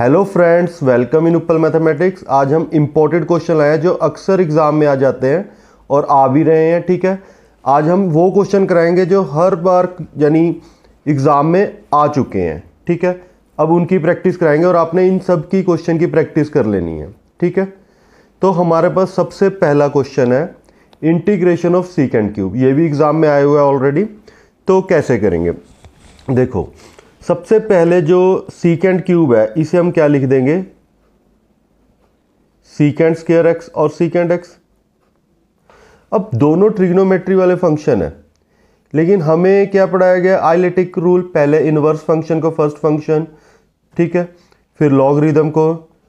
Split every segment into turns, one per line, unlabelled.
hello friends welcome in उपल mathematics आज हम इम्पोर्टेड क्वेश्चन लाए हैं जो अक्सर एग्ज़ाम में आ जाते हैं और आ भी रहे हैं ठीक है आज हम वो क्वेश्चन कराएंगे जो हर बार यानी एग्ज़ाम में आ चुके हैं ठीक है अब उनकी प्रैक्टिस कराएंगे और आपने इन सब की क्वेश्चन की प्रैक्टिस कर लेनी है ठीक है तो हमारे पास सबसे पहला क्वेश्चन है इंटीग्रेशन ऑफ सीकेंड क्यूब ये भी एग्ज़ाम में आए हुए हैं ऑलरेडी तो कैसे करेंगे देखो सबसे पहले जो सीकेंड क्यूब है इसे हम क्या लिख देंगे सीकेंड स्केयर एक्स और सीकेंड एक्स अब दोनों ट्रिग्नोमेट्री वाले फंक्शन है लेकिन हमें क्या पढ़ाया गया आइलेटिक रूल पहले इनवर्स फंक्शन को फर्स्ट फंक्शन ठीक है फिर लॉगरिदम को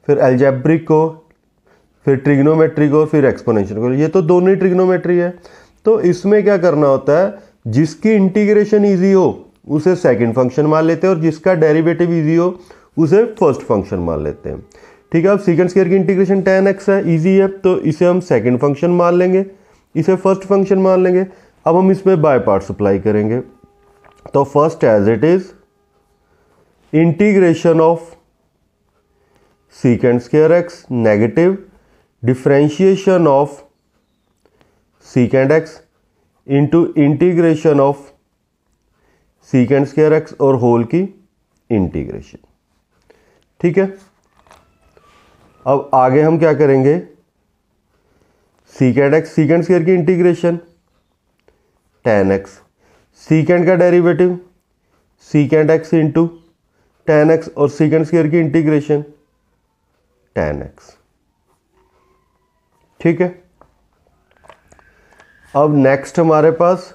फिर एल्जेब्रिक को फिर ट्रिग्नोमेट्री को फिर एक्सपोनेंशियल को ये तो दोनों ही ट्रिग्नोमेट्री है तो इसमें क्या करना होता है जिसकी इंटीग्रेशन ईजी हो उसे सेकंड फंक्शन मान लेते हैं और जिसका डेरिवेटिव इजी हो उसे फर्स्ट फंक्शन मान लेते हैं ठीक है अब सीकेंड स्केयर की इंटीग्रेशन टेन एक्स है ईजी है तो इसे हम सेकेंड फंक्शन मान लेंगे इसे फर्स्ट फंक्शन मान लेंगे अब हम इसमें बाय पार्ट सप्लाई करेंगे तो first as it is integration of secant square x negative differentiation of secant x into integration of secant square x और होल की इंटीग्रेशन ठीक है अब आगे हम क्या करेंगे सीकेंड एक्स सीकेंड स्केयर की इंटीग्रेशन टेन एक्स सीकेंड का derivative secant x into tan x और सीकेंड स्केयर की इंटीग्रेशन टेन एक्स ठीक है अब नेक्स्ट हमारे पास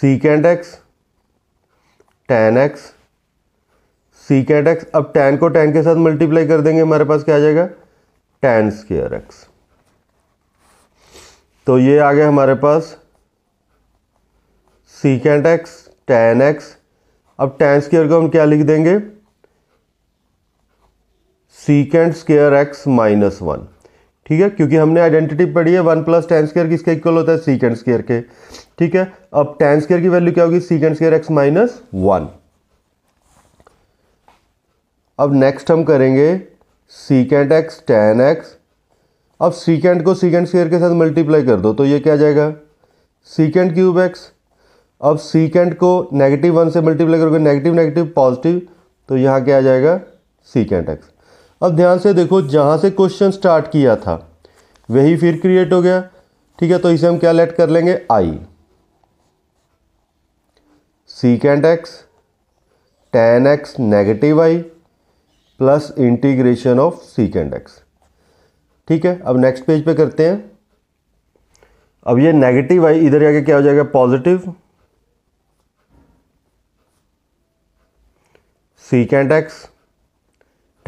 secant x tan x secant x अब टेन को टेन के साथ मल्टीप्लाई कर देंगे हमारे पास क्या आ जाएगा टेन स्केयर एक्स तो ये आ गया हमारे पास सीकेंड एक्स टेन एक्स अब टेन स्केयर को हम क्या लिख देंगे secant square x minus one ठीक है क्योंकि हमने आइडेंटिटी पढ़ी है वन प्लस टेन स्केयर किसके इक्वल होता है सीकेंड स्केयर के ठीक है अब टेन स्केयर की वैल्यू क्या होगी secant square x minus one अब नेक्स्ट हम करेंगे सीकेंड एक्स टेन एक्स अब सीकेंड को सीकेंड स्केयर के साथ मल्टीप्लाई कर दो तो ये क्या जाएगा सीकेंड क्यूब एक्स अब सीकेंड को नेगेटिव वन से मल्टीप्लाई करोगे नेगेटिव नेगेटिव पॉजिटिव तो यहाँ क्या आ जाएगा सीकेंड एक्स अब ध्यान से देखो जहाँ से क्वेश्चन स्टार्ट किया था वही फिर क्रिएट हो गया ठीक है तो इसे हम क्या लेट कर लेंगे I secant x tan x negative I plus integration of secant x ठीक है अब नेक्स्ट पेज पे करते हैं अब ये नेगेटिव आई इधर जाके क्या हो जाएगा positive secant x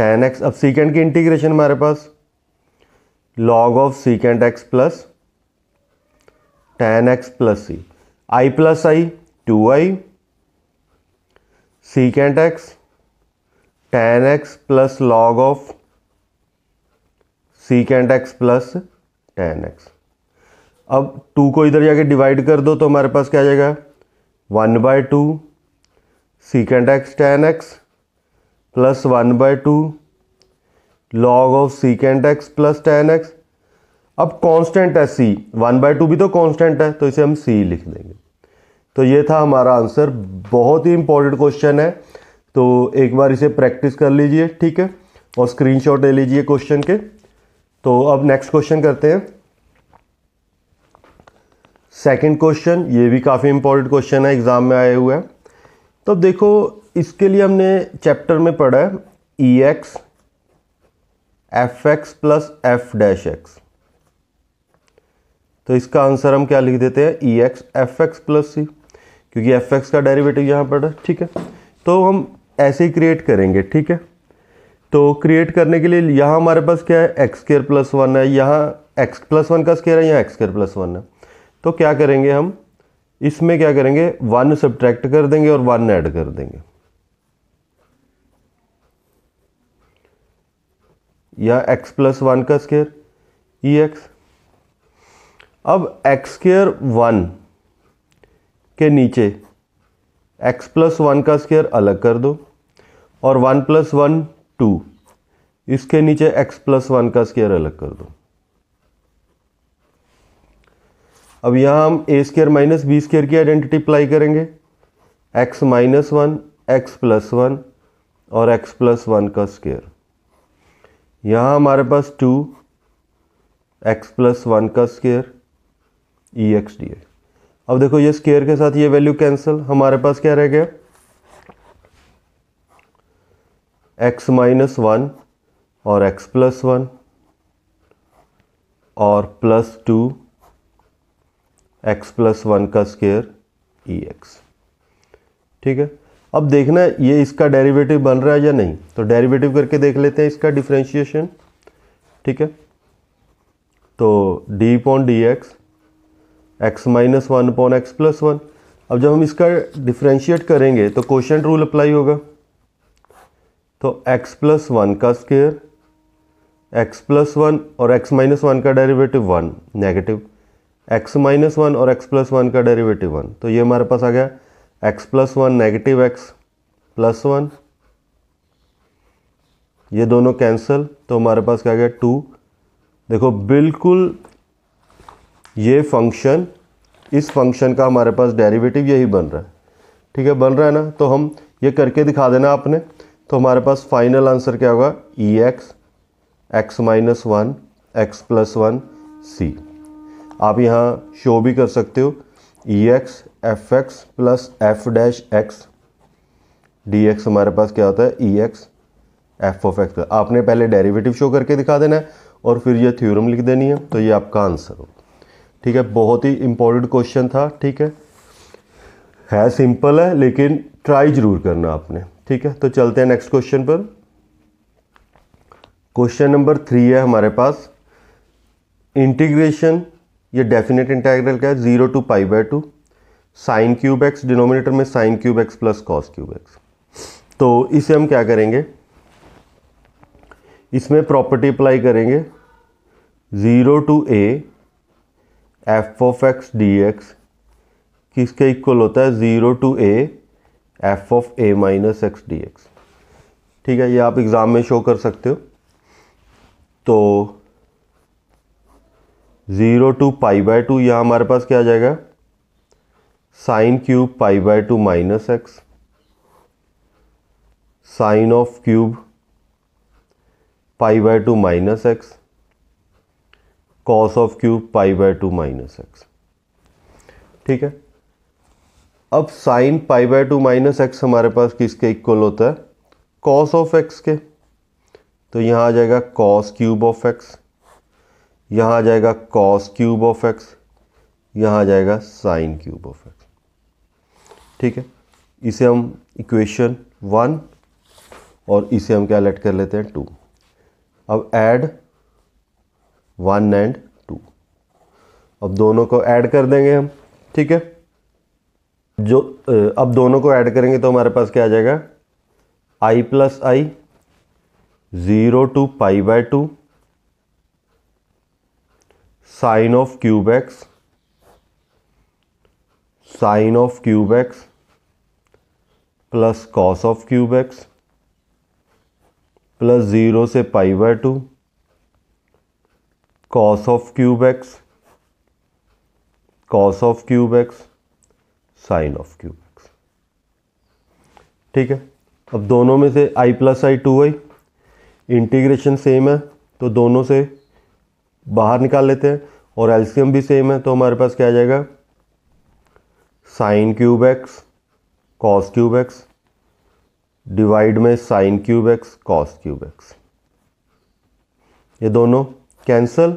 tan x अब सीकेंट की इंटीग्रेशन हमारे पास log of secant x plus tan x plus C I plus I two I secant x tan x plus log of secant x plus tan x अब two को इधर जाके divide कर दो तो हमारे पास क्या आ जाएगा one by two secant x tan x plus one by two log of secant x plus tan x अब कांस्टेंट है सी वन बाय टू भी तो कांस्टेंट है तो इसे हम सी लिख देंगे तो ये था हमारा आंसर बहुत ही इंपॉर्टेंट क्वेश्चन है तो एक बार इसे प्रैक्टिस कर लीजिए ठीक है और स्क्रीनशॉट ले लीजिए क्वेश्चन के तो अब नेक्स्ट क्वेश्चन करते हैं सेकंड क्वेश्चन ये भी काफ़ी इंपॉर्टेंट क्वेश्चन है एग्ज़ाम में आए हुए हैं तो देखो इसके लिए हमने चैप्टर में पढ़ा है e x f x plus f dash x तो इसका आंसर हम क्या लिख देते हैं e x f x plus C क्योंकि एफ एक्स का डेरिवेटिव यहाँ पर है ठीक है तो हम ऐसे ही क्रिएट करेंगे ठीक है तो क्रिएट करने के लिए यहाँ हमारे पास क्या है एक्स स्केयर प्लस वन है यहाँ एक्स प्लस वन का स्केयर है यहाँ एक्स स्केयर प्लस वन है तो क्या करेंगे हम इसमें क्या करेंगे वन सब्ट्रैक्ट कर देंगे और वन ऐड कर देंगे या x प्लस वन का स्केयर ई एक्स अब एक्स स्केयर वन के नीचे x प्लस वन का स्केयर अलग कर दो और वन प्लस वन टू इसके नीचे x प्लस वन का स्केयर अलग कर दो अब यहाँ हम a square minus b square की आइडेंटिटी अप्लाई करेंगे x minus one x plus one और x प्लस वन का स्केयर यहाँ हमारे पास टू एक्स प्लस वन का square e x d x अब देखो ये स्केयर के साथ ये वैल्यू कैंसिल हमारे पास क्या रह गया एक्स माइनस वन और एक्स प्लस वन और plus two x plus one का स्केयर ई एक्स ठीक है अब देखना ये इसका डेरिवेटिव बन रहा है या नहीं तो डेरिवेटिव करके देख लेते हैं इसका डिफ्रेंशिएशन ठीक है तो d upon d x x minus one upon x plus one अब जब हम इसका डिफ्रेंशिएट करेंगे तो क्वेश्चन रूल अप्लाई होगा तो एक्स प्लस वन का स्केयर एक्स प्लस वन और एक्स माइनस वन का derivative one negative x minus one और एक्स प्लस वन का डेरिवेटिव वन तो ये हमारे पास आ गया x plus one negative x plus one ये दोनों कैंसिल तो हमारे पास क्या गया टू देखो बिल्कुल ये फंक्शन इस फंक्शन का हमारे पास डेरिवेटिव यही बन रहा है ठीक है बन रहा है ना तो हम ये करके दिखा देना आपने तो हमारे पास फाइनल आंसर क्या होगा e x x minus one x plus one C आप यहाँ शो भी कर सकते हो e x f x plus f dash x d x हमारे पास क्या होता है e x f of x आपने पहले डेरिवेटिव शो करके दिखा देना है और फिर ये थ्योरम लिख देनी है तो ये आपका आंसर होगा ठीक है बहुत ही इंपॉर्टेंट क्वेश्चन था ठीक है है सिंपल है लेकिन ट्राई जरूर करना आपने ठीक है तो चलते हैं नेक्स्ट क्वेश्चन पर क्वेश्चन नंबर थ्री है हमारे पास इंटीग्रेशन ये डेफिनेट इंटीग्रल क्या है zero to pi by two sine cube x denominator में sine cube x plus cos cube x तो इसे हम क्या करेंगे इसमें प्रॉपर्टी अप्लाई करेंगे zero to a f of x d x किसके इक्वल होता है zero to a f of a minus x d x ठीक है ये आप एग्ज़ाम में शो कर सकते हो तो zero to pi by two यहाँ हमारे पास क्या आ जाएगा sine cube pi by two minus x sine of cube pi by two minus x cos of cube pi by two minus x ठीक है अब sine pi by two minus x हमारे पास किसके इक्वल होता है कॉस ऑफ एक्स के तो यहाँ आ जाएगा कॉस क्यूब ऑफ एक्स यहाँ आ जाएगा कॉस क्यूब ऑफ एक्स यहाँ आ जाएगा साइन क्यूब ऑफ एक्स ठीक है इसे हम इक्वेशन वन और इसे हम क्या लेट कर लेते हैं टू अब ऐड वन एंड टू अब दोनों को ऐड कर देंगे हम ठीक है जो अब दोनों को ऐड करेंगे तो हमारे पास क्या आ जाएगा I plus I zero to pi by two sine of cube x sine of cube x plus cos of cube x plus zero से pi by two cos of cube x cos of cube x sine of cube x ठीक है अब दोनों में से I plus I two I integration same है तो दोनों से बाहर निकाल लेते हैं और एल्सियम भी सेम है तो हमारे पास क्या आ जाएगा sine cube x cos cube x divide में sine cube x cos cube x ये दोनों कैंसल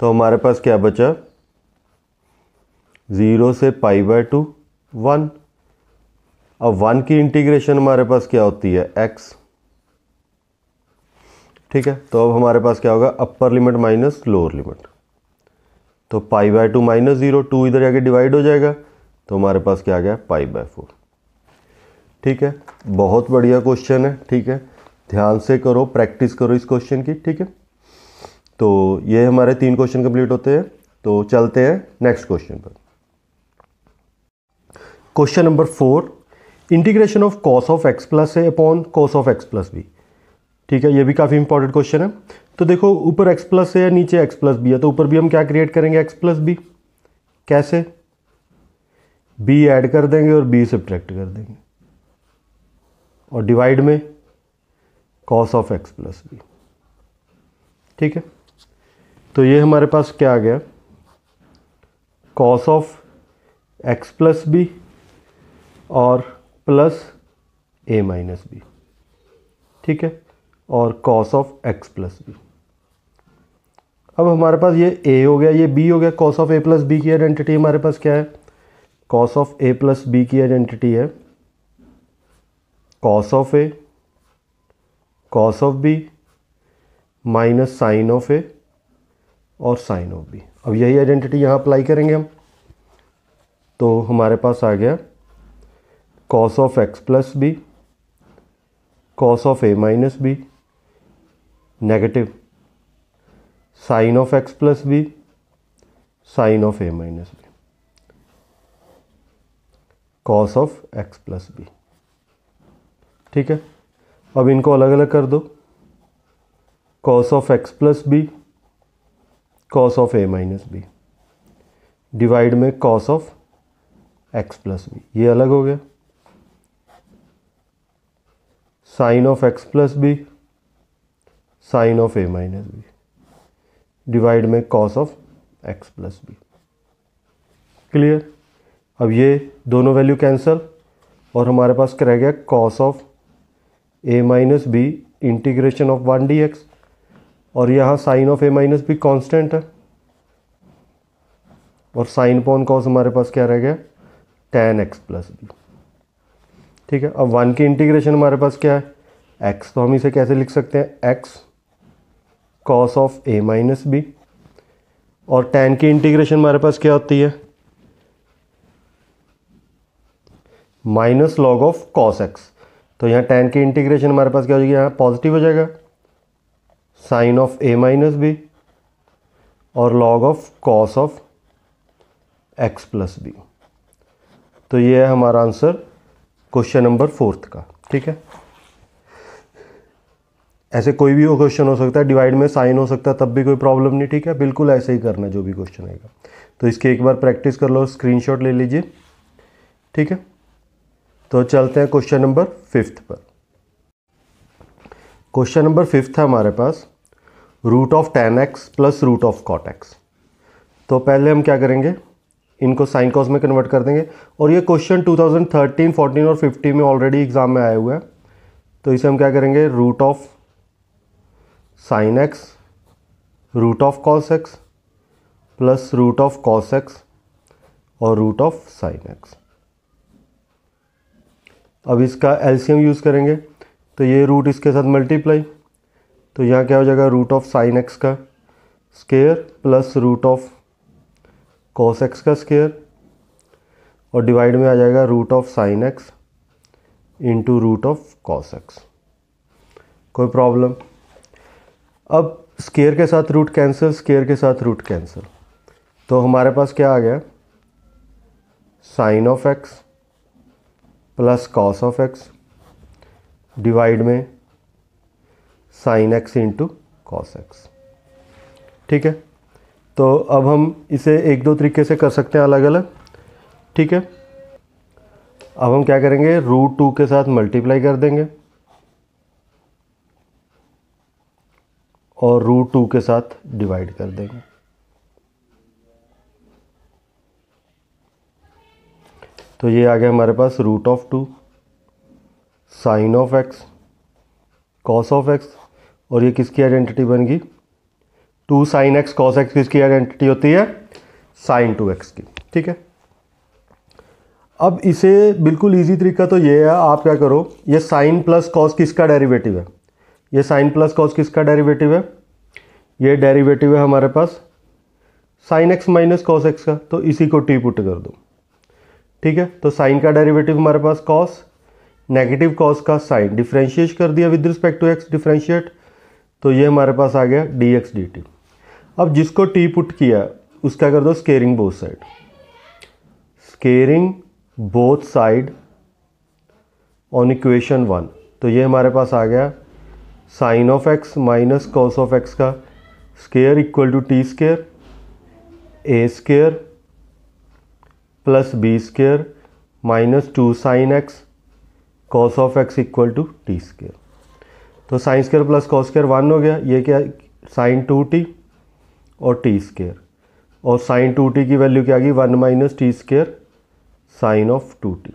तो हमारे पास क्या बचा ज़ीरो से पाई बाय टू वन अब वन की इंटीग्रेशन हमारे पास क्या होती है एक्स ठीक है तो अब हमारे पास क्या होगा upper limit minus lower limit तो pi by two minus zero two इधर जाके डिवाइड हो जाएगा तो हमारे पास क्या आ गया पाई बाय फोर ठीक है बहुत बढ़िया क्वेश्चन है ठीक है ध्यान से करो प्रैक्टिस करो इस क्वेश्चन की ठीक है तो ये हमारे तीन क्वेश्चन कंप्लीट होते हैं तो चलते हैं नेक्स्ट क्वेश्चन पर question number four integration of cos of x plus a upon cos of x plus b ठीक है ये भी काफ़ी इंपॉर्टेंट क्वेश्चन है तो देखो ऊपर एक्स प्लस ए है नीचे एक्स प्लस बी है तो ऊपर भी हम क्या क्रिएट करेंगे एक्स प्लस बी कैसे बी ऐड कर देंगे और बी सब्ट्रैक्ट कर देंगे और डिवाइड में cos of x plus b ठीक है तो ये हमारे पास क्या आ गया cos of x plus b और प्लस ए माइनस बी ठीक है और cos of x plus b अब हमारे पास ये ए हो गया ये बी हो गया cos of a plus b की आइडेंटिटी हमारे पास क्या है cos of a plus b की आइडेंटिटी है cos of a cos of b minus sine of a और साइन ऑफ बी अब यही आइडेंटिटी यहाँ अप्लाई करेंगे हम तो हमारे पास आ गया cos of x plus b cos of a minus b negative sine of x plus b sine of a minus b cos of x plus b ठीक है अब इनको अलग अलग कर दो cos of x plus b cos of a minus b divide में cos of x plus b ये अलग हो गया sine of x plus b sine of a minus b divide में cos of x plus b clear अब ये दोनों value cancel और हमारे पास रह गया cos of a minus b integration of one d x और यहाँ साइन ऑफ ए माइनस भी कांस्टेंट है और साइन पॉन कॉस हमारे पास क्या रह गया टेन एक्स प्लस बी ठीक है अब वन की इंटीग्रेशन हमारे पास क्या है एक्स तो हम इसे कैसे लिख सकते हैं x cos of a minus b और टेन की इंटीग्रेशन हमारे पास क्या होती है minus log of cos x तो यहाँ टेन की इंटीग्रेशन हमारे पास क्या हो जाएगी यहाँ पॉजिटिव हो जाएगा sine of a minus b और log of cos of x plus b तो ये है हमारा आंसर क्वेश्चन नंबर फोर्थ का ठीक है ऐसे कोई भी वो क्वेश्चन हो सकता है डिवाइड में साइन हो सकता है तब भी कोई प्रॉब्लम नहीं ठीक है बिल्कुल ऐसे ही करना जो भी क्वेश्चन आएगा तो इसकी एक बार प्रैक्टिस कर लो स्क्रीनशॉट ले लीजिए ठीक है तो चलते हैं क्वेश्चन नंबर फिफ्थ पर क्वेश्चन नंबर फिफ्थ है हमारे पास root of ten x plus root of cot x तो पहले हम क्या करेंगे इनको साइन कॉस में कन्वर्ट कर देंगे और ये क्वेश्चन 2013, 14 और 15 में ऑलरेडी एग्ज़ाम में आया हुआ है तो इसे हम क्या करेंगे root of sine x root of cos x plus root of cos x और रूट ऑफ साइन एक्स अब इसका एलसीएम यूज़ करेंगे तो ये रूट इसके साथ मल्टीप्लाई तो यहाँ क्या हो जाएगा रूट ऑफ साइन एक्स का square plus root of cos x का स्केयर और डिवाइड में आ जाएगा root of sine x into root of cos x कोई प्रॉब्लम अब स्केयर के साथ रूट कैंसिल स्केयर के साथ रूट कैंसिल तो हमारे पास क्या आ गया sine of x plus cos of x divide में sine x into cos x ठीक है तो अब हम इसे एक दो तरीके से कर सकते हैं अलग अलग ठीक है अब हम क्या करेंगे रूट टू के साथ मल्टीप्लाई कर देंगे और रूट टू के साथ डिवाइड कर देंगे तो ये आ गया हमारे पास root of two sine of x cos of x और ये किसकी आइडेंटिटी बन गई two sine x cos x किसकी आइडेंटिटी होती है साइन टू एक्स की ठीक है अब इसे बिल्कुल इजी तरीका तो ये है आप क्या करो ये साइन प्लस कॉस किसका डेरिवेटिव है ये साइन प्लस कॉस किसका डेरिवेटिव है ये डेरिवेटिव है हमारे पास sine x minus cos x का तो इसी को टी पुट कर दो ठीक है तो साइन का डेरिवेटिव हमारे पास कॉस नेगेटिव कॉस का साइन डिफ्रेंशिएट कर दिया with respect to x differentiate तो ये हमारे पास आ गया डी एक्स डी टी अब जिसको टी पुट किया उसका कर दो squaring both side squaring both side on equation one तो ये हमारे पास आ गया sine of x minus cos of x का square equal to t square a square plus b square minus two sine x cos of x equal to t square तो sine square plus cos square one हो गया ये क्या sine two t और t square और sine two t की value क्या आ गई one minus t square sine of two t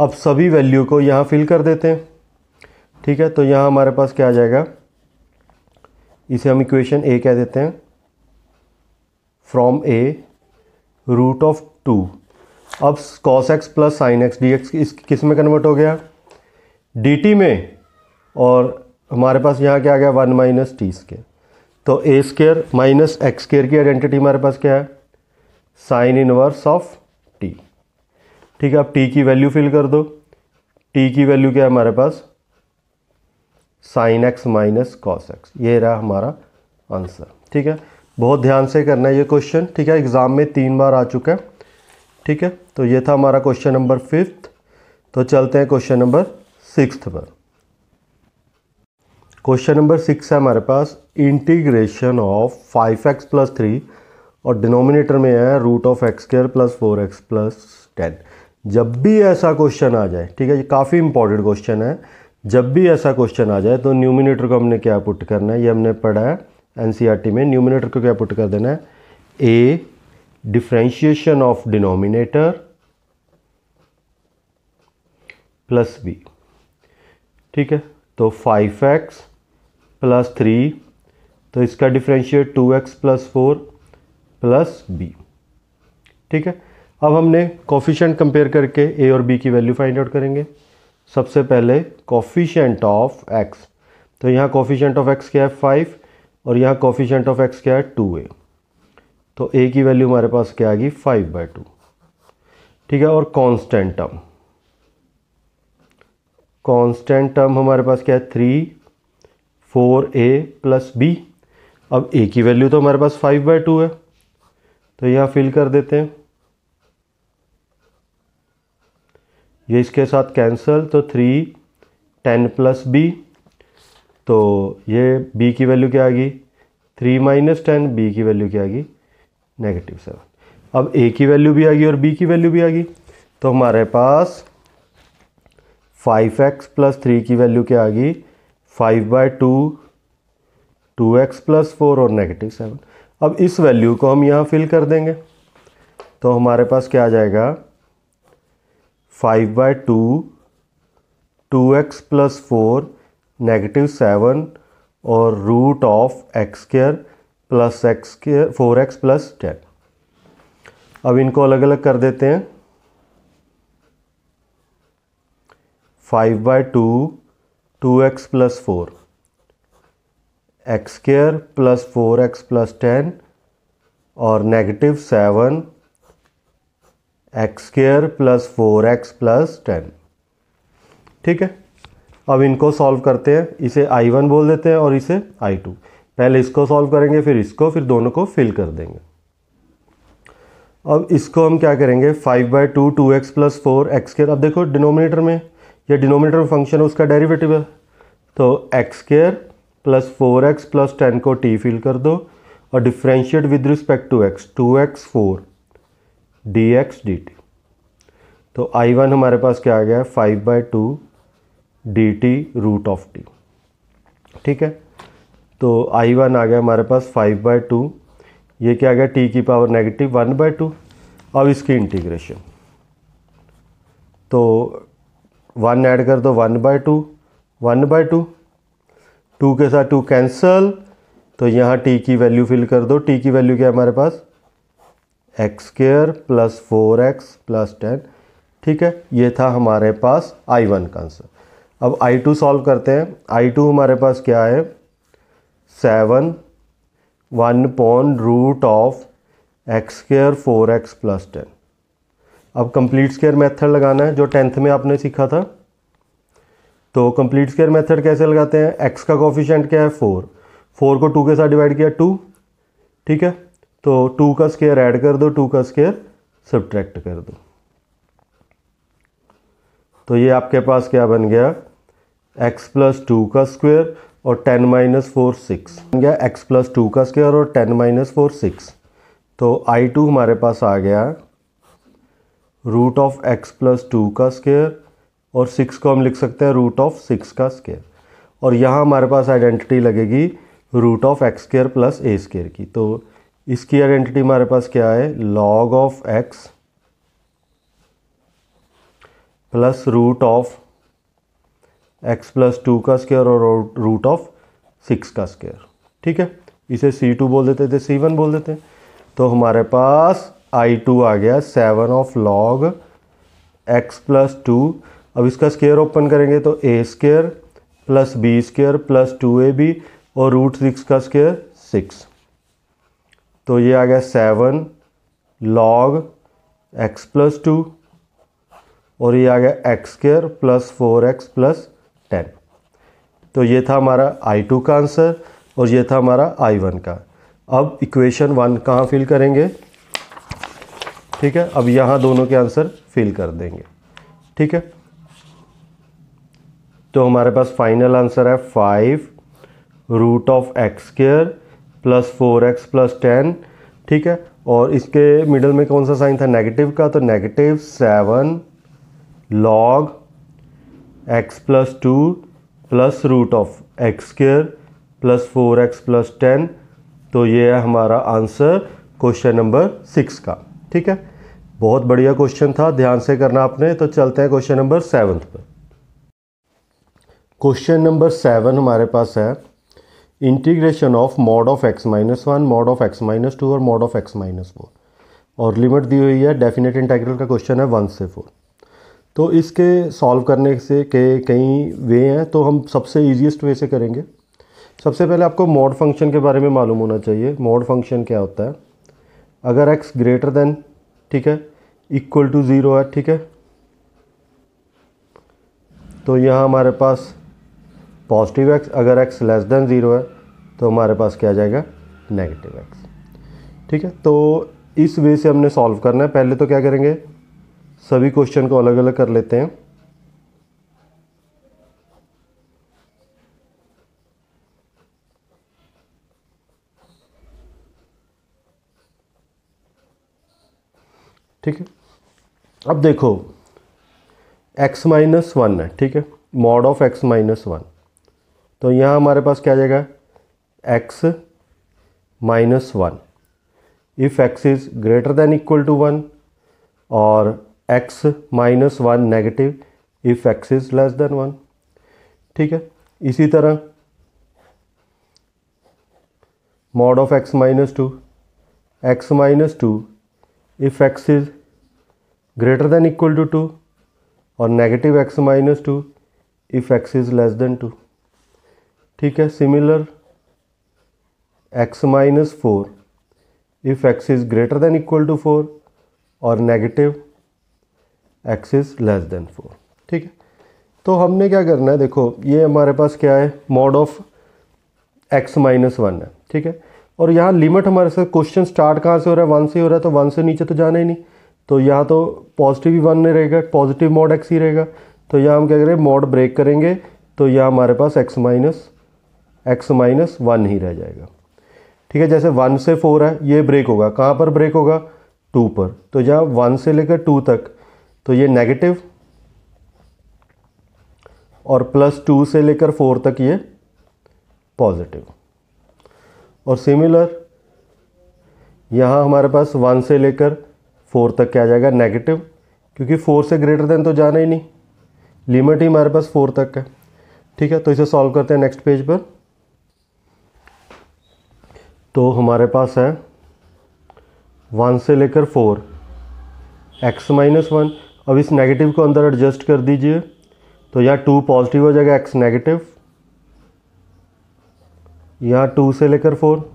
अब सभी वैल्यू को यहाँ फिल कर देते हैं ठीक है तो यहाँ हमारे पास क्या आ जाएगा इसे हम इक्वेशन ए कह देते हैं from a root of two अब cos x plus sine x d x किस में कन्वर्ट हो गया डी टी में और हमारे पास यहाँ क्या आ गया वन माइनस टी स्केयर तो a square minus x square की आइडेंटिटी हमारे पास क्या है साइन इनवर्स ऑफ टी ठीक है आप टी की वैल्यू फिल कर दो टी की वैल्यू क्या है हमारे पास sine x minus cos x ये रहा हमारा आंसर ठीक है बहुत ध्यान से करना है ये क्वेश्चन ठीक है एग्ज़ाम में तीन बार आ चुका है ठीक है तो ये था हमारा क्वेश्चन नंबर फिफ्थ तो चलते हैं क्वेश्चन नंबर सिक्स पर क्वेश्चन नंबर सिक्स है हमारे पास integration of five x plus three और डिनोमिनेटर में है root of x square plus four x plus ten जब भी ऐसा क्वेश्चन आ जाए ठीक है ये काफ़ी इंपॉर्टेंट क्वेश्चन है जब भी ऐसा क्वेश्चन आ जाए तो न्यूमिनेटर को हमने क्या पुट करना है ये हमने पढ़ा है एन e में न्यूमिनेटर को क्या पुट कर देना है a differentiation of denominator plus b ठीक है तो फाइव एक्स प्लस थ्री तो इसका differentiate two x plus four plus b ठीक है अब हमने कॉफिशेंट कंपेयर करके ए और बी की वैल्यू फाइंड आउट करेंगे सबसे पहले कॉफिशेंट ऑफ एक्स तो यहाँ कॉफिशेंट ऑफ एक्स क्या है फाइव और यहाँ कॉफिशेंट ऑफ एक्स क्या है टू ए तो ए की वैल्यू हमारे पास क्या आ गई फाइव बाई टू ठीक है और कॉन्स्टेंट टर्म कॉन्स्टेंट टर्म हमारे पास क्या है three four a plus b अब ए की वैल्यू तो हमारे पास फाइव बाई टू है तो यहाँ फिल कर देते हैं ये इसके साथ कैंसल तो थ्री टेन प्लस बी तो ये बी की वैल्यू क्या आ गई थ्री माइनस टेन बी की वैल्यू क्या आ गई नेगेटिव सेवन अब ए की वैल्यू भी आ गई और बी की वैल्यू भी आ गई तो हमारे पास फाइव एक्स प्लस थ्री की वैल्यू क्या आ गई five by two two x plus four और नेगेटिव सेवन अब इस वैल्यू को हम यहाँ फिल कर देंगे तो हमारे पास क्या आ जाएगा five by two two x plus four negative seven और root of x square plus x square four x plus ten अब इनको अलग अलग कर देते हैं five by two two x plus four x square plus four x plus ten और negative seven x square plus four x plus ten ठीक है अब इनको सॉल्व करते हैं इसे आई वन बोल देते हैं और इसे आई टू पहले इसको सॉल्व करेंगे फिर इसको फिर दोनों को फिल कर देंगे अब इसको हम क्या करेंगे five by two two x plus four x square अब देखो डिनोमिनेटर में ये डिनोमिनेटर फंक्शन है उसका डेरिवेटिव है तो x square plus four x plus ten को टी फिल कर दो और differentiate with respect to x two x four d x d t तो आई वन हमारे पास क्या आ गया five by two d t root of t ठीक है तो आई वन आ गया हमारे पास फाइव बाई टू ये क्या आ गया टी की power negative one by two अब इसकी इंटीग्रेशन तो वन ऐड कर दो one by two one by two two के साथ टू कैंसल तो यहाँ टी की वैल्यू फिल कर दो टी की वैल्यू क्या है हमारे पास x square plus four x plus ten ठीक है ये था हमारे पास आई वन का आंसर अब आई टू सॉल्व करते हैं आई टू हमारे पास क्या है seven one upon root of x square four x plus ten अब कंप्लीट स्केयर मेथड लगाना है जो टेंथ में आपने सीखा था तो कंप्लीट स्केयर मेथड कैसे लगाते हैं एक्स का कॉफिशेंट क्या है फोर फोर को टू के साथ डिवाइड किया टू ठीक है तो टू का स्केयर ऐड कर दो टू का स्केयर सब्ट्रैक्ट कर दो तो ये आपके पास क्या बन गया एक्स प्लस टू का स्क्वेयर और टेन माइनस फोर सिक्स बन गया एक्स प्लस टू का स्क्वेयर और टेन माइनस फोर सिक्स तो आई टू हमारे पास आ गया root of x plus two का स्केयर और सिक्स को हम लिख सकते हैं रूट ऑफ सिक्स का स्केयर और यहाँ हमारे पास आइडेंटिटी लगेगी root of x square plus a square की तो इसकी आइडेंटिटी हमारे पास क्या है log of x plus root of x plus two का स्केयर और रूट ऑफ सिक्स का स्केयर ठीक है इसे सी टू बोल देते थे सी वन बोल देते हैं तो हमारे पास आई टू आ गया seven of log x plus two अब इसका स्केयर ओपन करेंगे तो a square plus b square plus two a b और रूट सिक्स का स्केयर सिक्स तो ये आ गया seven log x plus two और ये आ गया x square plus four x plus ten तो ये था हमारा आई टू का आंसर और ये था हमारा आई वन का अब इक्वेशन वन कहाँ फिल करेंगे ठीक है अब यहाँ दोनों के आंसर फिल कर देंगे ठीक है तो हमारे पास फाइनल आंसर है five root of x square plus four x plus ten ठीक है और इसके मिडल में कौन सा साइन था नेगेटिव का तो negative seven log x plus two plus root of x square plus four x plus ten तो ये है हमारा आंसर क्वेश्चन नंबर सिक्स का ठीक है बहुत बढ़िया क्वेश्चन था ध्यान से करना आपने तो चलते हैं क्वेश्चन नंबर सेवन पर क्वेश्चन नंबर सेवन हमारे पास है integration of mod of x minus one mod of x minus two और mod of x minus four और लिमिट दी हुई है डेफिनेट इंटीग्रल का क्वेश्चन है वन से फोर तो इसके सॉल्व करने से के कई वे हैं तो हम सबसे ईजिएस्ट वे से करेंगे सबसे पहले आपको मॉड फंक्शन के बारे में मालूम होना चाहिए मॉड फंक्शन क्या होता है अगर एक्स ग्रेटर देन ठीक है इक्वल टू ज़ीरो है ठीक है तो यहाँ हमारे पास पॉजिटिव एक्स अगर एक्स लेस देन ज़ीरो है तो हमारे पास क्या आ जाएगा नेगेटिव एक्स ठीक है तो इस वे से हमने सॉल्व करना है पहले तो क्या करेंगे सभी क्वेश्चन को अलग अलग कर लेते हैं ठीक है अब देखो x माइनस वन है ठीक है mod of x minus one तो यहाँ हमारे पास क्या जाएगा x minus one if x is greater than equal to one और x minus one negative if x is less than one ठीक है इसी तरह mod of x minus two x minus two if x is greater than equal to two और negative x minus two if x is less than two ठीक है similar x minus four if x is greater than equal to four और negative x is less than four ठीक है तो हमने क्या करना है देखो ये हमारे पास क्या है mod of x minus one है ठीक है और यहाँ लिमिट हमारे साथ क्वेश्चन स्टार्ट कहाँ से हो रहा है वन से हो रहा है तो वन से नीचे तो जाना ही नहीं तो यहाँ तो पॉजिटिव ही वन नहीं रहेगा पॉजिटिव मॉड एक्स ही रहेगा तो यहाँ हम क्या करें मॉड ब्रेक करेंगे तो यहाँ हमारे पास x minus x minus one ही रह जाएगा ठीक है जैसे वन से फोर है ये ब्रेक होगा कहाँ पर ब्रेक होगा टू पर तो यहाँ वन से लेकर टू तक तो ये नेगेटिव और प्लस टू से लेकर फोर तक ये पॉजिटिव और सिमिलर यहाँ हमारे पास वन से लेकर फोर तक के आ जाएगा नेगेटिव क्योंकि फोर से ग्रेटर देन तो जाना ही नहीं लिमिट ही हमारे पास फोर तक है ठीक है तो इसे सॉल्व करते हैं नेक्स्ट पेज पर तो हमारे पास है वन से लेकर फोर एक्स माइनस वन अब इस नेगेटिव को अंदर एडजस्ट कर दीजिए तो यहाँ टू पॉजिटिव हो जाएगा एक्स नेगेटिव यहाँ टू से लेकर फोर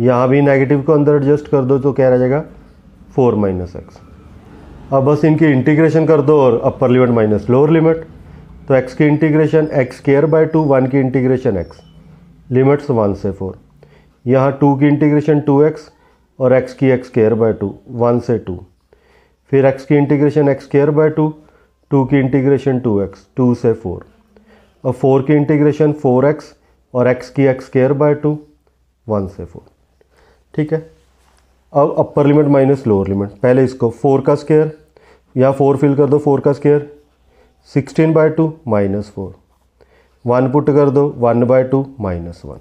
यहाँ भी नेगेटिव को अंदर एडजस्ट कर दो तो क्या रह जाएगा फोर माइनस एक्स अब बस इनकी इंटीग्रेशन कर दो और upper limit minus lower limit तो एक्स की integration x square by two one की इंटीग्रेशन एक्स लिमिट्स वन से फोर यहाँ टू की इंटीग्रेशन टू एक्स और एक्स की x square by two one से टू फिर एक्स की integration x square by two two की इंटीग्रेशन टू एक्स टू से फोर और फोर की इंटीग्रेशन फोर एक्स और एक्स की x square by two one से फोर ठीक है अब upper limit minus lower limit पहले इसको फोर का स्केयर या फोर फिल कर दो फोर का square sixteen by two minus four one put कर दो one by two minus one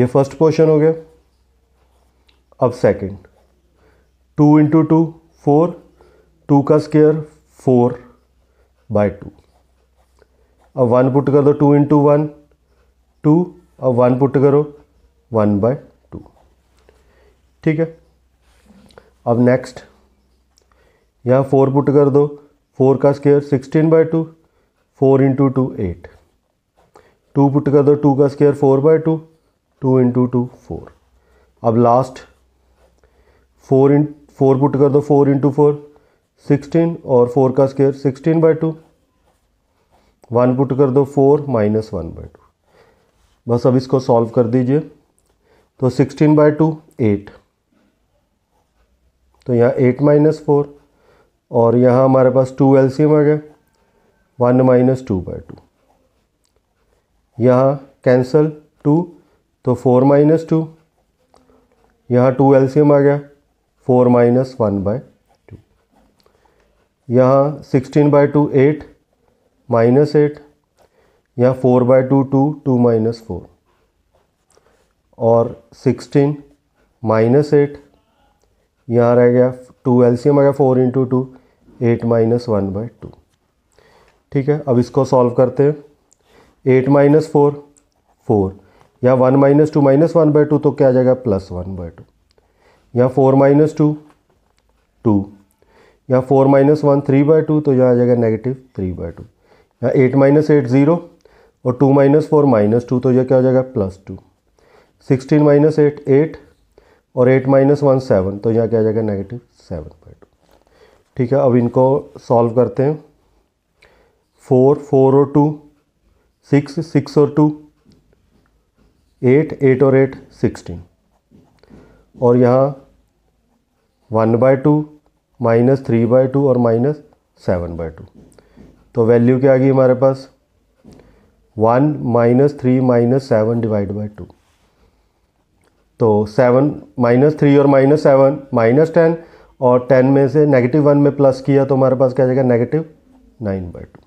ये फर्स्ट पोर्शन हो गया अब second two into two four two का स्केयर फोर बाय टू अब वन पुट कर दो टू इंटू वन टू अब वन पुट करो वन बाय टू ठीक है अब नेक्स्ट यहाँ फोर पुट कर दो फोर का square sixteen by two four into two eight two put कर दो टू का square four by two two into two four अब last four in four put कर दो फोर इंटू फोर सिक्सटीन और फोर का square sixteen by two one put कर दो four minus one by two बस अब इसको सॉल्व कर दीजिए तो सिक्सटीन बाय टू एट तो यहाँ एट माइनस फोर और यहाँ हमारे पास टू एलसीएम आ गया one minus two by two यहाँ कैंसल टू तो फोर माइनस टू यहाँ टू एलसीएम आ गया four minus one by two यहाँ sixteen by two eight minus eight यहाँ four by two two two minus four और सिक्सटीन माइनस एट यहाँ रह गया टू एलसीएम आ गया four into two eight minus one by two ठीक है अब इसको सॉल्व करते हैं एट माइनस फोर फोर यहाँ one minus two minus one by two तो क्या आ जाएगा प्लस वन बाय टू यहाँ फोर माइनस टू टू यहाँ four minus one three by two तो यहाँ आ जाएगा negative three by two eight minus eight zero और two minus four minus two तो यह क्या हो जाएगा plus two sixteen minus eight eight और एट माइनस वन सेवन तो यहाँ क्या हो जाएगा नेगेटिव सेवन बाई टू ठीक है अब इनको सॉल्व करते हैं फोर फोर और टू सिक्स सिक्स और टू एट एट और एट सिक्सटीन और यहाँ one by two minus three by two और माइनस सेवन बाय टू तो वैल्यू क्या आ गई हमारे पास one minus three minus seven divide by two तो सेवन माइनस थ्री और माइनस सेवन माइनस टेन और टेन में से नेगेटिव वन में प्लस किया तो हमारे पास क्या जाएगा नेगेटिव नाइन बाई टू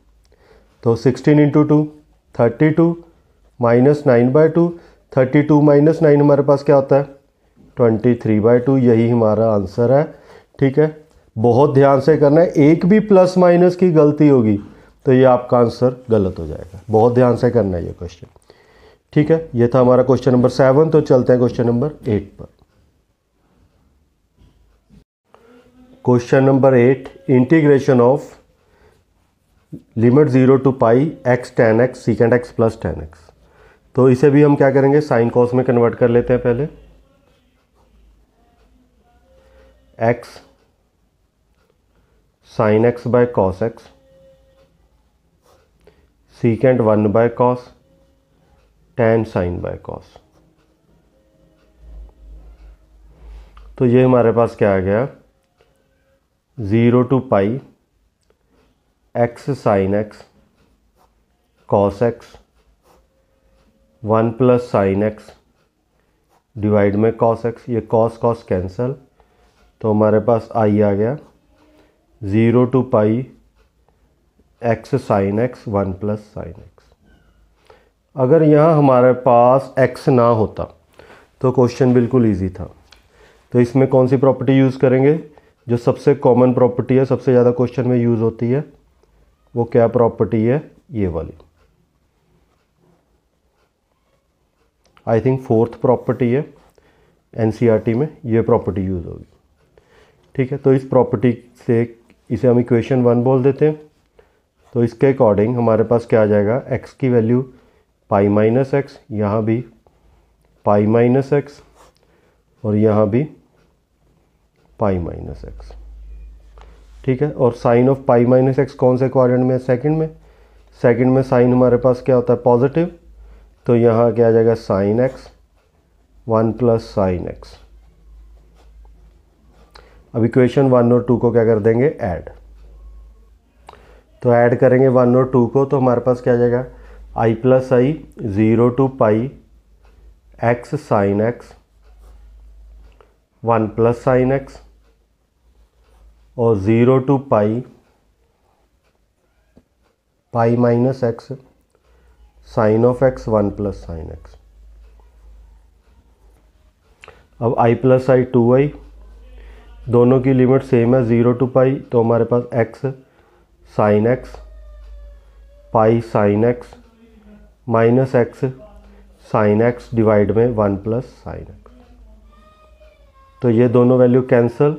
तो sixteen into two thirty two minus nine by two thirty two minus nine हमारे पास क्या होता है ट्वेंटी थ्री बाई टू यही हमारा आंसर है ठीक है बहुत ध्यान से करना है एक भी प्लस माइनस की गलती होगी तो ये आपका आंसर गलत हो जाएगा बहुत ध्यान से करना है ये क्वेश्चन ठीक है ये था हमारा क्वेश्चन नंबर सेवन तो चलते हैं क्वेश्चन नंबर एट पर question number eight integration of limit zero to pi x tan x secant x plus tan x तो इसे भी हम क्या करेंगे साइन कॉस में कन्वर्ट कर लेते हैं पहले x sine x by cos x secant one by cos tan sine by cos तो ये हमारे पास क्या आ गया zero to pi x sine x cos x one plus sine x divide में कॉस एक्स ये कॉस कॉस कैंसल तो हमारे पास आई आ गया zero to pi x sine x one plus sine x अगर यहाँ हमारे पास एक्स ना होता तो क्वेश्चन बिल्कुल ईजी था तो इसमें कौन सी प्रॉपर्टी यूज़ करेंगे जो सबसे कॉमन प्रॉपर्टी है सबसे ज़्यादा क्वेश्चन में यूज़ होती है वो क्या प्रॉपर्टी है ये वाली आई थिंक फोर्थ प्रॉपर्टी है एन e में ये प्रॉपर्टी यूज़ होगी ठीक है तो इस प्रॉपर्टी से इसे हम इक्वेशन वन बोल देते हैं तो इसके अकॉर्डिंग हमारे पास क्या आ जाएगा एक्स की वैल्यू पाई माइनस एक्स यहाँ भी पाई माइनस एक्स और यहाँ भी पाई माइनस एक्स ठीक है और sine of pi minus x कौन से क्वाड्रेंट में सेकेंड में सेकेंड में साइन हमारे पास क्या होता है पॉजिटिव तो यहाँ क्या आ जाएगा sine x one plus sine x अब इक्वेशन वन और टू को क्या कर देंगे ऐड तो ऐड करेंगे वन और टू को तो हमारे पास क्या आ जाएगा I plus I zero to pi x sine x one plus sine x और zero to pi pi minus x sine of x one plus sine x अब I plus I two I दोनों की limit same है zero to pi तो हमारे पास x sine x pi sine x minus x sine x divide में one plus sine x तो ये दोनों वैल्यू कैंसिल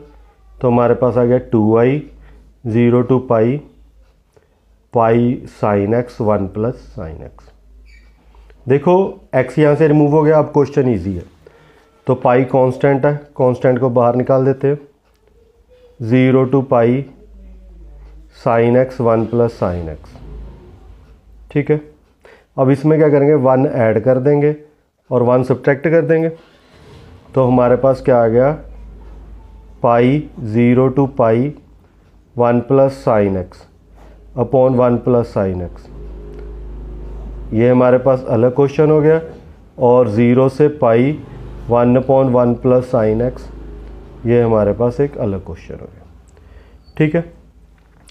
तो हमारे पास आ गया two I zero to pi pi sine x one plus sine x देखो एक्स यहाँ से रिमूव हो गया अब क्वेश्चन इजी है तो पाई कांस्टेंट है कांस्टेंट को बाहर निकाल देते हैं zero to pi sine x one plus sine x ठीक है अब इसमें क्या करेंगे वन ऐड कर देंगे और वन सब्ट्रैक्ट कर देंगे तो हमारे पास क्या आ गया pi zero to pi one plus sine x upon one plus sine x ये हमारे पास अलग क्वेश्चन हो गया और ज़ीरो से pi one upon one plus sine x ये हमारे पास एक अलग क्वेश्चन हो गया ठीक है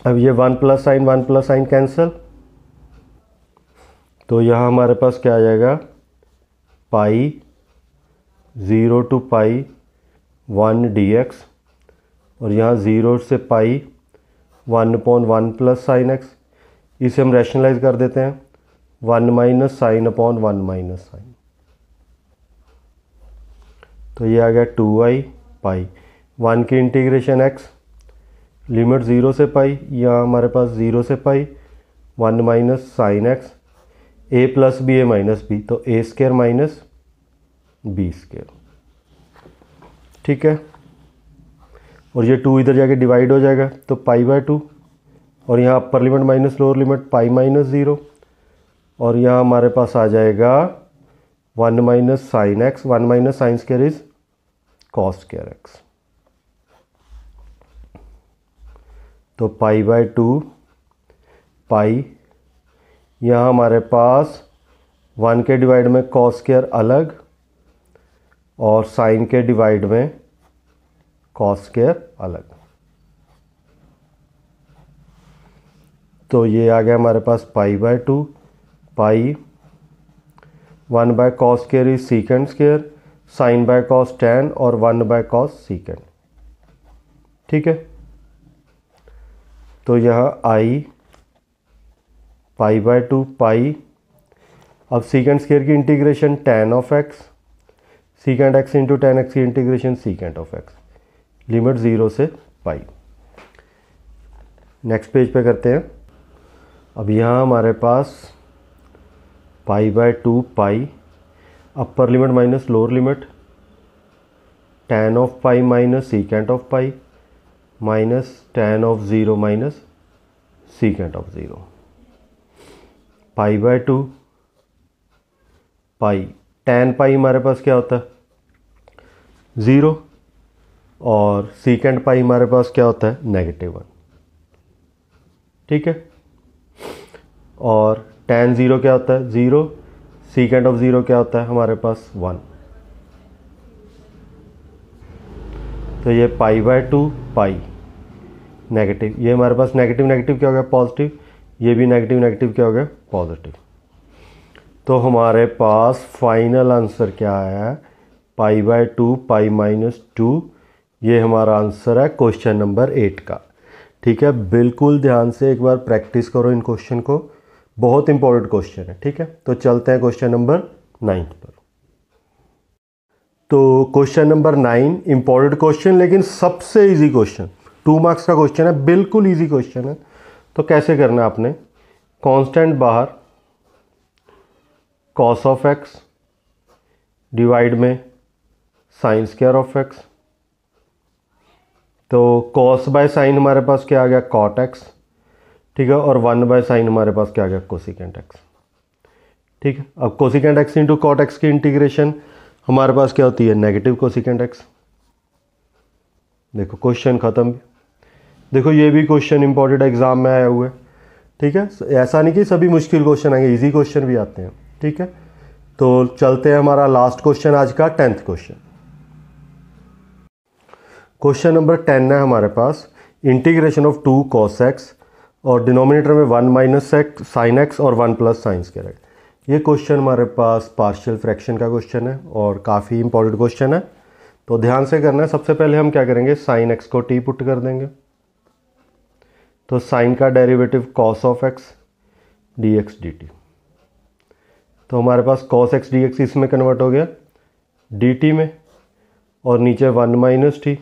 अब ये one plus sine one plus sine cancel तो यहाँ हमारे पास क्या आ जाएगा pi zero to pi one d x और यहाँ ज़ीरो से pi one upon one plus sine x इसे हम रैशनलाइज कर देते हैं one minus sine upon one minus sine तो ये आ गया टू आई पाई वन की इंटीग्रेशन एक्स लिमिट ज़ीरो से पाई यहाँ हमारे पास ज़ीरो से pi one minus sine x a plus b a minus b तो a square minus b square ठीक है और ये टू इधर जाके डिवाइड हो जाएगा तो पाई बाय टू और यहाँ upper limit minus lower limit pi minus zero और यहाँ हमारे पास आ जाएगा one minus sine x one minus sine square is cos square x तो पाई बाय टू पाई यहाँ हमारे पास वन के डिवाइड में कॉस केयर अलग और साइन के डिवाइड में कॉस केयर अलग तो ये आ गया हमारे पास pi by two pi one by cos square is secant square sine by cos tan और वन बाय कॉस सीकेंड ठीक है तो यह आई पाई बाय टू पाई अब सीकेंड स्केयर की integration tan of x secant x into tan x की integration secant of x limit zero से pi next page पे करते हैं अब यहाँ हमारे पास pi by two pi upper limit minus lower limit tan of pi minus secant of pi minus tan of zero minus secant of zero pi by two pi tan pi हमारे पास क्या होता है ज़ीरो और secant पाई हमारे पास क्या होता है नेगेटिव वन ठीक है और टेन ज़ीरो क्या होता है ज़ीरो सीकेंट ऑफ ज़ीरो क्या होता है हमारे पास वन तो ये pi by two pi negative ये हमारे पास नेगेटिव नेगेटिव क्या हो गया पॉजिटिव ये भी नेगेटिव नेगेटिव क्या हो गया पॉजिटिव तो हमारे पास फाइनल आंसर क्या आया pi by two pi minus two ये हमारा आंसर है क्वेश्चन नंबर एट का ठीक है बिल्कुल ध्यान से एक बार प्रैक्टिस करो इन क्वेश्चन को बहुत इंपॉर्टेंट क्वेश्चन है ठीक है तो चलते हैं क्वेश्चन नंबर नाइन्थ पर तो question number nine important question लेकिन सबसे इजी क्वेश्चन टू मार्क्स का क्वेश्चन है बिल्कुल इजी क्वेश्चन है तो कैसे करना है आपने कांस्टेंट बाहर कॉस ऑफ एक्स डिवाइड में साइन स्क्वायर ऑफ एक्स तो कॉस बाय साइन हमारे पास क्या आ गया कॉट एक्स ठीक है और वन बाय साइन हमारे पास क्या आ गया कोसिकेंट एक्स ठीक है अब cosecant x into cot x की इंटीग्रेशन हमारे पास क्या होती है नेगेटिव कोसिकेंट एक्स देखो क्वेश्चन ख़त्म देखो ये भी क्वेश्चन इंपॉर्टेंट एग्ज़ाम में आया हुआ है ठीक है ऐसा नहीं कि सभी मुश्किल क्वेश्चन आएंगे इजी क्वेश्चन भी आते हैं ठीक है तो चलते हैं हमारा लास्ट क्वेश्चन आज का tenth question question number ten है हमारे पास integration of two cos x और डिनोमिनेटर में one minus x sine x और वन प्लस साइंस के राइट ये क्वेश्चन हमारे पास पार्शियल फ्रैक्शन का क्वेश्चन है और काफ़ी इंपॉर्टेंट क्वेश्चन है तो ध्यान से करना है सबसे पहले हम क्या करेंगे साइन एक्स को टी पुट कर देंगे तो साइन का derivative cos of x d x d t तो हमारे पास कॉस एक्स डी एक्स इसमें कन्वर्ट हो गया डी टी में और नीचे वन माइनस टी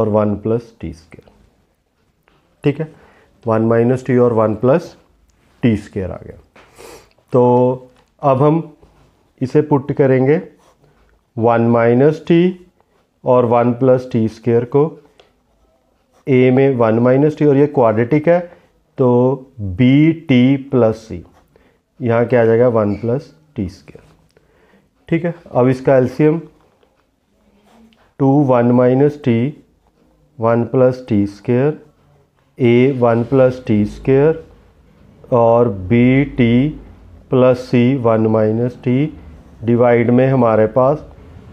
और वन प्लस टी स्केयर ठीक है वन माइनस टी और वन प्लस टी स्केयर आ गया तो अब हम इसे पुट करेंगे वन माइनस टी और वन प्लस टी स्केयर को ए में वन माइनस टी और ये क्वाड्रेटिक है तो बी टी प्लस सी यहाँ क्या आ जाएगा वन प्लस टी स्केयर ठीक है अब इसका LCM two one minus t one plus t square A one plus t square और B t plus C one minus t divide में हमारे पास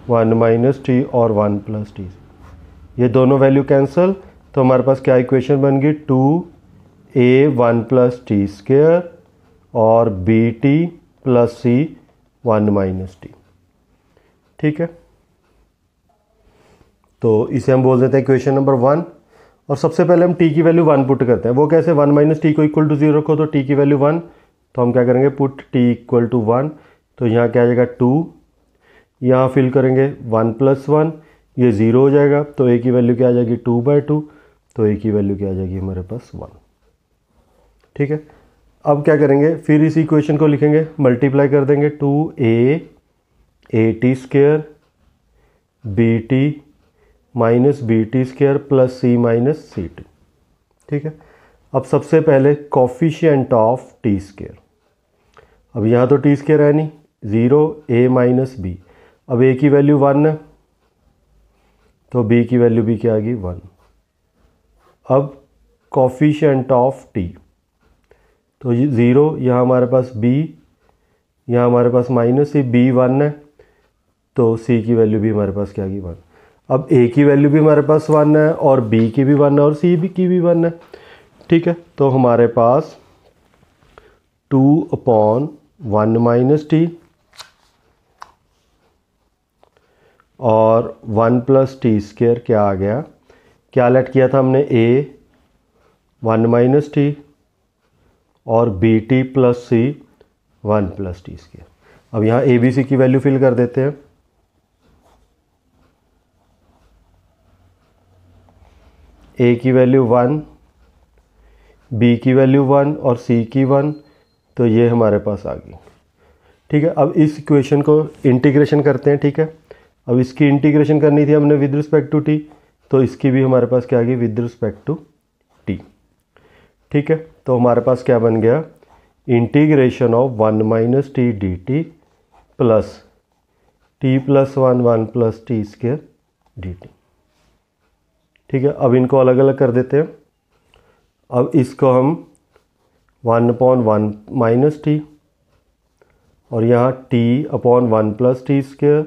वन माइनस टी और वन प्लस टी ये दोनों वैल्यू कैंसिल तो हमारे पास क्या इक्वेशन बन गई two A one plus t square और B t plus C one minus t ठीक है तो इसे हम बोल देते हैं इक्वेशन नंबर वन और सबसे पहले हम टी की वैल्यू वन पुट करते हैं वो कैसे वन माइनस टी को इक्वल टू जीरो रखो तो टी की वैल्यू वन तो हम क्या करेंगे put t equal to one तो यहाँ क्या आ जाएगा टू यहाँ फिल करेंगे वन प्लस वन ये ज़ीरो हो जाएगा तो ए की वैल्यू क्या आ जाएगी टू बाई टू तो ए की वैल्यू क्या आ जाएगी हमारे पास वन ठीक है अब क्या करेंगे फिर इस इक्वेशन को लिखेंगे मल्टीप्लाई कर देंगे two A A t square B t minus B t square plus C minus C t ठीक है अब सबसे पहले कॉफिशियंट ऑफ टी स्केयर अब यहाँ तो टी स्केयर है नहीं ज़ीरो ए माइनस बी अब ए की वैल्यू वन है तो बी की वैल्यू भी क्या आ गई वन अब कॉफिशेंट ऑफ टी तो ज़ीरो यहाँ हमारे पास बी यहाँ हमारे पास माइनस सी बी वन है तो सी की वैल्यू भी हमारे पास क्या आ गई वन अब ए की वैल्यू भी हमारे पास वन है और बी की भी वन है और सी की भी वन है ठीक है तो हमारे पास two upon one minus t और वन प्लस टी स्केयर क्या आ गया क्या लेट किया था हमने ए वन माइनस टी और B t plus C one plus t square अब यहाँ ए बी सी की वैल्यू फिल कर देते हैं ए की वैल्यू वन बी की वैल्यू वन और सी की वन तो ये हमारे पास आ गई ठीक है अब इस इक्वेशन को इंटीग्रेशन करते हैं ठीक है अब इसकी इंटीग्रेशन करनी थी हमने विद रिस्पेक्ट टू टी तो इसकी भी हमारे पास क्या आ गई विद रिस्पेक्ट टू टी ठीक है तो हमारे पास क्या बन गया integration of one minus t d t plus t plus one one plus t square d t ठीक है अब इनको अलग अलग कर देते हैं अब इसको हम one upon one minus t और यहाँ t upon one plus t square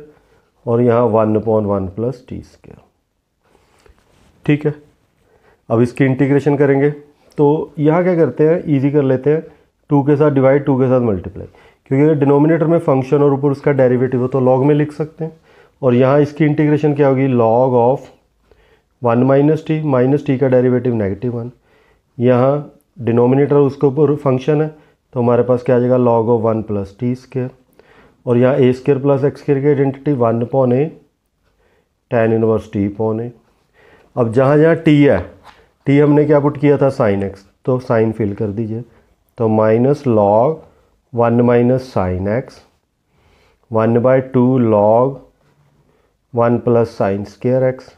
और यहाँ one upon one plus t square ठीक है अब इसकी इंटीग्रेशन करेंगे तो यहाँ क्या करते हैं इजी कर लेते हैं टू के साथ डिवाइड टू के साथ मल्टीप्लाई क्योंकि अगर डिनोमिनेटर में फंक्शन और ऊपर उसका डेरिवेटिव हो तो लॉग में लिख सकते हैं और यहाँ इसकी इंटीग्रेशन क्या होगी log of one minus t minus t का डेरिवेटिव नेगेटिव वन यहाँ डिनोमिनेटर उसके ऊपर फंक्शन है तो हमारे पास क्या आ जाएगा log of one plus t square और यहाँ a square plus x square की identity one upon a tan inverse T पौन ए अब जहाँ जहाँ टी है टी हमने क्या पुट किया था साइन एक्स तो साइन फिल कर दीजिए तो minus log one minus sine x one by two log one plus sine square x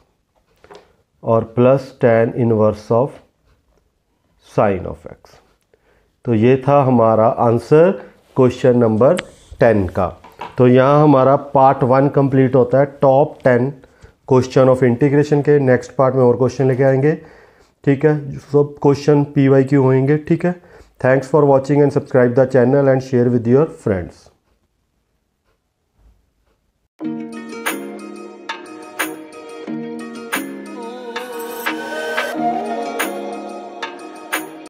और plus tan inverse of sine of x तो ये था हमारा आंसर क्वेश्चन नंबर टेन का तो यहाँ हमारा पार्ट वन कंप्लीट होता है top ten question of integration के नेक्स्ट पार्ट में और क्वेश्चन लेके आएंगे ठीक है सब क्वेश्चन पी वाई क्यू होंगे ठीक है thanks for watching and subscribe the channel and share with your friends